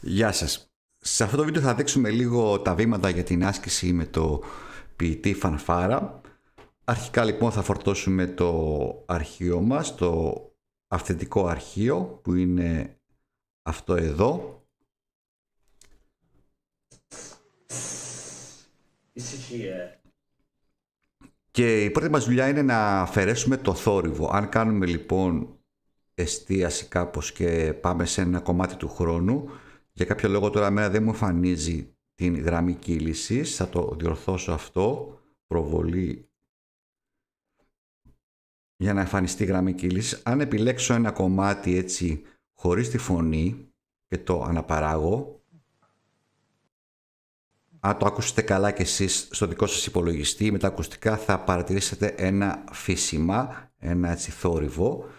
Γεια σας. Σε αυτό το βίντεο θα δείξουμε λίγο τα βήματα για την άσκηση με το ποιητή φανφάρα. Αρχικά λοιπόν θα φορτώσουμε το αρχείο μας, το αυθεντικό αρχείο που είναι αυτό εδώ. Και η πρώτη μας δουλειά είναι να αφαιρέσουμε το θόρυβο. Αν κάνουμε λοιπόν εστίαση κάπως και πάμε σε ένα κομμάτι του χρόνου, για κάποιο λόγο τώρα μέρα δεν μου εμφανίζει την γραμμή κύλησης. Θα το διορθώσω αυτό. Προβολή για να εμφανιστεί η γραμμή κύλησης. Αν επιλέξω ένα κομμάτι έτσι χωρίς τη φωνή και το αναπαράγω. Αν το ακούσετε καλά και εσείς στο δικό σας υπολογιστή με τα ακουστικά θα παρατηρήσετε ένα φύσιμα, ένα έτσι θόρυβο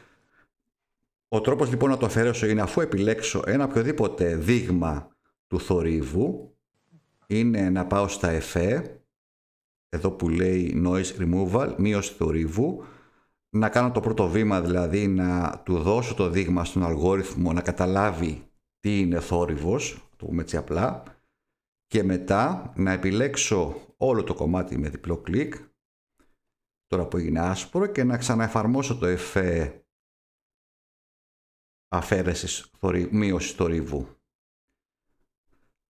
ο τρόπος λοιπόν να το αφαιρέσω είναι αφού επιλέξω ένα οποιοδήποτε δείγμα του θορύβου είναι να πάω στα εφέ εδώ που λέει noise removal, μείωση θορύβου να κάνω το πρώτο βήμα δηλαδή να του δώσω το δείγμα στον αλγόριθμο να καταλάβει τι είναι θόρυβος, το πούμε έτσι απλά και μετά να επιλέξω όλο το κομμάτι με διπλό κλικ τώρα που έγινε άσπρο και να ξαναεφαρμόσω το εφέ αφαίρεσης μείωση μείωσης θορύβου.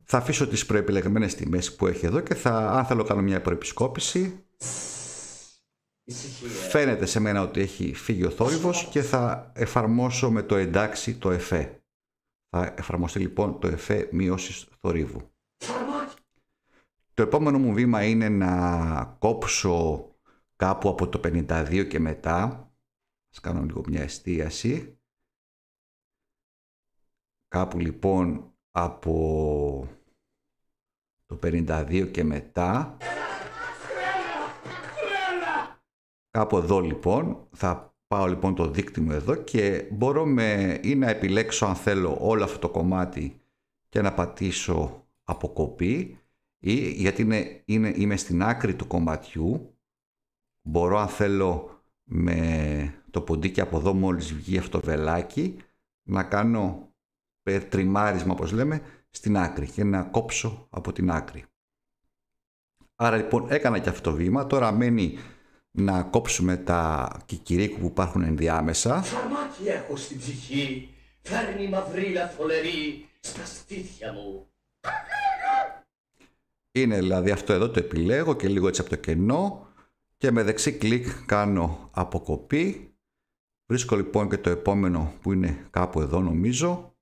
Θα αφήσω τις προεπιλεγμένες τιμές που έχει εδώ και θα, αν θέλω κάνω μια προεπισκόπηση φαίνεται σε μένα ότι έχει φύγει ο θόρυβος και θα εφαρμόσω με το εντάξει το εφέ. Θα εφαρμοστεί λοιπόν το εφέ μείωσης θορύβου. Το επόμενο μου βήμα είναι να κόψω κάπου από το 52 και μετά. θα κάνω λίγο μια εστίαση. Κάπου λοιπόν από το 52 και μετά... Κάπου εδώ λοιπόν θα πάω λοιπόν το δίκτυ μου εδώ και μπορώ με, ή να επιλέξω αν θέλω όλο αυτό το κομμάτι και να πατήσω αποκοπή ή γιατί είναι, είναι, είμαι στην άκρη του κομματιού μπορώ αν θέλω με το ποντίκι από εδώ μόλις βγει αυτό το βελάκι να κάνω τριμάρισμα όπως λέμε στην άκρη και να κόψω από την άκρη. Άρα λοιπόν έκανα και αυτό το βήμα, τώρα μένει να κόψουμε τα κικυρίκου που υπάρχουν ενδιάμεσα. Φαρμάκι έχω στην ψυχή, φέρνει στα στήθια μου. Είναι δηλαδή αυτό εδώ το επιλέγω και λίγο έτσι από το κενό και με δεξί κλικ κάνω αποκοπή. Βρίσκω λοιπόν και το επόμενο που είναι κάπου εδώ νομίζω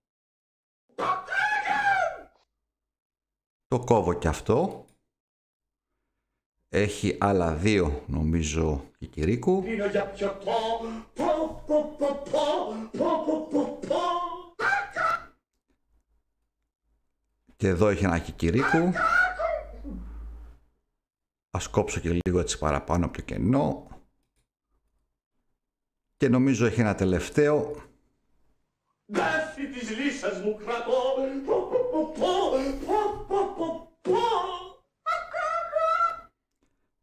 Το κόβω και αυτό. Έχει άλλα δύο νομίζω κυρίκου. Και εδώ έχει ένα κυκυρίκου. Ας κόψω και λίγο έτσι παραπάνω από το κενό. Και νομίζω έχει ένα τελευταίο. Δάση της μου κρατώ.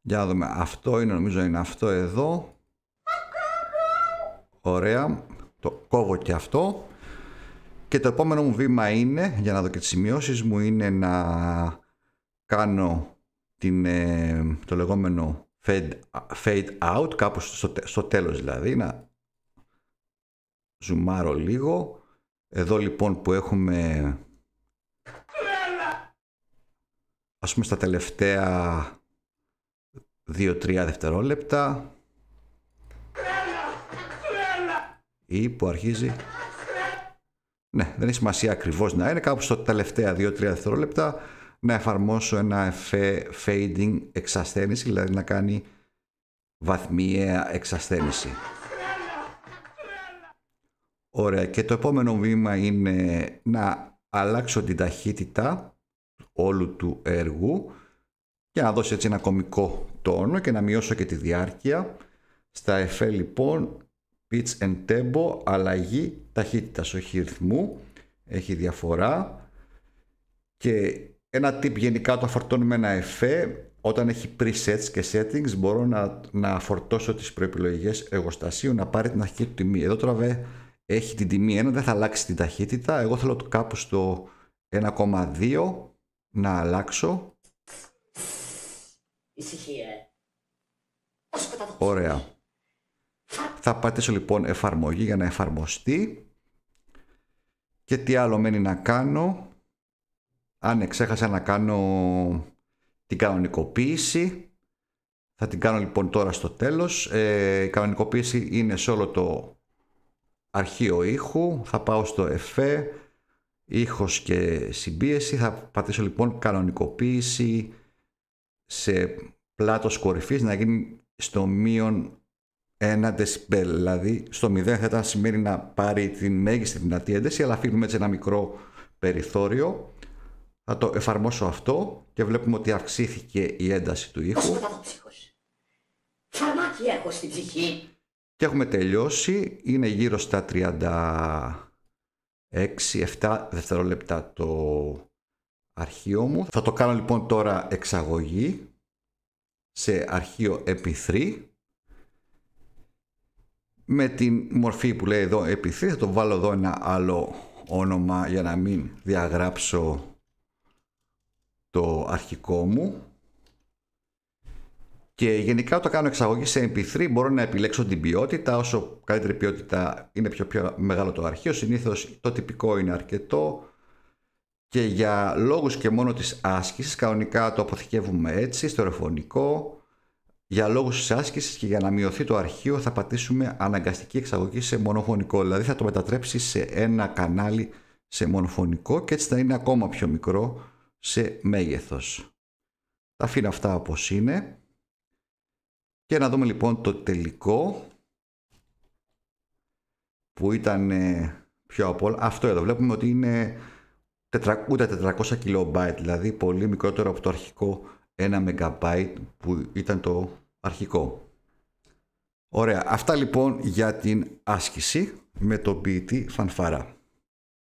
Για να δούμε. Αυτό είναι, νομίζω είναι αυτό εδώ. Ωραία. Το κόβω και αυτό. Και το επόμενο μου βήμα είναι, για να δω και τις σημειώσεις μου, είναι να κάνω την, ε, το λεγόμενο fade, fade out, κάπως στο, στο τέλος δηλαδή, να ζουμάρω λίγο. Εδώ λοιπόν που έχουμε, ας πούμε στα τελευταία 2-3 δευτερόλεπτα ή που αρχίζει ναι δεν έχει σημασία ακριβώς να είναι κάπου στο τελευταία 2-3 δευτερόλεπτα να εφαρμόσω ένα εφέ fading εξασθένηση δηλαδή να κάνει βαθμιαία εξασθένηση Ωραία και το επόμενο βήμα είναι να αλλάξω την ταχύτητα όλου του έργου για να δώσει έτσι ένα κομικό τόνο και να μειώσω και τη διάρκεια. Στα εφέ λοιπόν, pitch and tempo, αλλαγή ταχύτητας. όχι ρυθμού, έχει διαφορά. Και ένα tip γενικά το αφορτώνουμε με ένα εφέ, όταν έχει presets και settings μπορώ να, να φορτώσω τις προεπιλογές εργοστασίου να πάρει την αρχή του τιμή. Εδώ τώρα βε, έχει την τιμή 1, δεν θα αλλάξει την ταχύτητα. Εγώ θέλω το κάπου στο 1,2 να αλλάξω ησυχία. Ε. Ωραία. Θα πατήσω λοιπόν εφαρμογή για να εφαρμοστεί. Και τι άλλο μένει να κάνω. Αν ναι, εξέχασα να κάνω την κανονικοποίηση. Θα την κάνω λοιπόν τώρα στο τέλος. Ε, η κανονικοποίηση είναι σε όλο το αρχείο ήχου. Θα πάω στο εφέ, ήχος και συμπίεση. Θα πατήσω λοιπόν κανονικοποίηση σε πλάτος κορυφής να γίνει στο μείον ένα δεσπέλ. Δηλαδή στο 0 θα ήταν σημαίνει να πάρει τη μέγιστη δυνατή ένταση, αλλά αφήνουμε έτσι ένα μικρό περιθώριο. Θα το εφαρμόσω αυτό και βλέπουμε ότι αυξήθηκε η ένταση του ήχου. έχω στην ψυχή. Και έχουμε τελειώσει. Είναι γύρω στα 36-7 δευτερόλεπτα το αρχείο μου. Θα το κάνω λοιπόν τώρα εξαγωγή σε αρχειο ep επί3 με τη μορφή που λέει εδώ επί3 θα το βάλω εδώ ένα άλλο όνομα για να μην διαγράψω το αρχικό μου και γενικά όταν κάνω εξαγωγή σε MP3 μπορώ να επιλέξω την ποιότητα. Όσο καλύτερη ποιότητα είναι πιο, πιο μεγάλο το αρχείο, συνήθως το τυπικό είναι αρκετό και για λόγους και μόνο της άσκησης, κανονικά το αποθηκεύουμε έτσι, στο ρεφωνικό, για λόγους της άσκησης και για να μειωθεί το αρχείο θα πατήσουμε αναγκαστική εξαγωγή σε μονοφωνικό, δηλαδή θα το μετατρέψει σε ένα κανάλι σε μονοφωνικό και έτσι θα είναι ακόμα πιο μικρό σε μέγεθος. Τα αφήνω αυτά όπως είναι και να δούμε λοιπόν το τελικό που ήταν πιο Αυτό εδώ βλέπουμε ότι είναι ούτε 400 KB, δηλαδή πολύ μικρότερο από το αρχικό 1 MB που ήταν το αρχικό. Ωραία, αυτά λοιπόν για την άσκηση με το ποιητή φανφάρα.